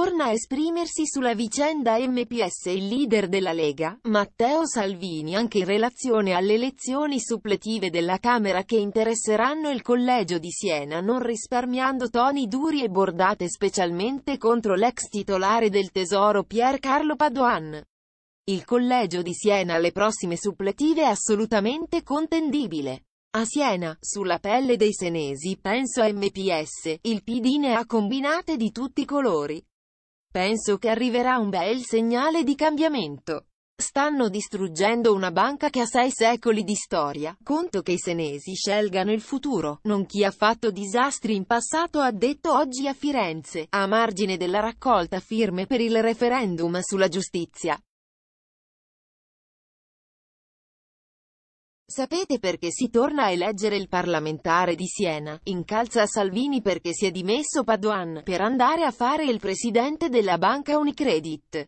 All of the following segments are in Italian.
Torna a esprimersi sulla vicenda MPS il leader della Lega, Matteo Salvini anche in relazione alle elezioni suppletive della Camera che interesseranno il collegio di Siena non risparmiando toni duri e bordate specialmente contro l'ex titolare del tesoro Pier Carlo Padoan. Il collegio di Siena alle prossime suppletive è assolutamente contendibile. A Siena, sulla pelle dei senesi, penso a MPS, il PD ne ha combinate di tutti i colori. Penso che arriverà un bel segnale di cambiamento. Stanno distruggendo una banca che ha sei secoli di storia. Conto che i senesi scelgano il futuro. Non chi ha fatto disastri in passato ha detto oggi a Firenze, a margine della raccolta firme per il referendum sulla giustizia. Sapete perché si torna a eleggere il parlamentare di Siena? Incalza Salvini perché si è dimesso Padoan, per andare a fare il presidente della banca Unicredit.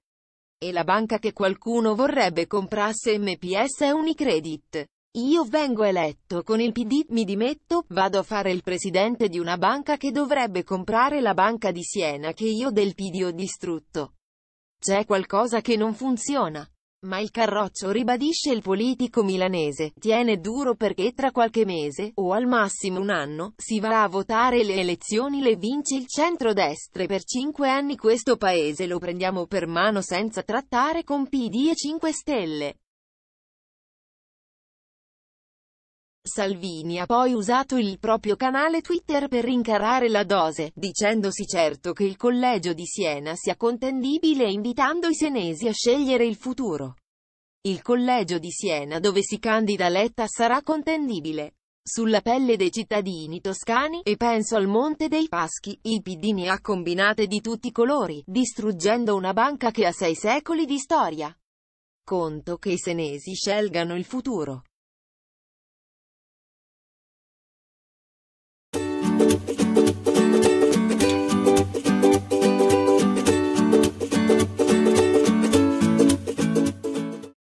E la banca che qualcuno vorrebbe comprasse MPS è Unicredit. Io vengo eletto con il PD, mi dimetto, vado a fare il presidente di una banca che dovrebbe comprare la banca di Siena che io del PD ho distrutto. C'è qualcosa che non funziona. Ma il Carroccio ribadisce il politico milanese, tiene duro perché tra qualche mese, o al massimo un anno, si va a votare le elezioni le vince il centrodestra e per cinque anni questo paese lo prendiamo per mano senza trattare con PD e 5 Stelle. Salvini ha poi usato il proprio canale Twitter per rincarare la dose, dicendosi certo che il collegio di Siena sia contendibile e invitando i senesi a scegliere il futuro. Il collegio di Siena dove si candida Letta sarà contendibile. Sulla pelle dei cittadini toscani, e penso al Monte dei Paschi, il PD ne ha combinate di tutti i colori, distruggendo una banca che ha sei secoli di storia. Conto che i senesi scelgano il futuro.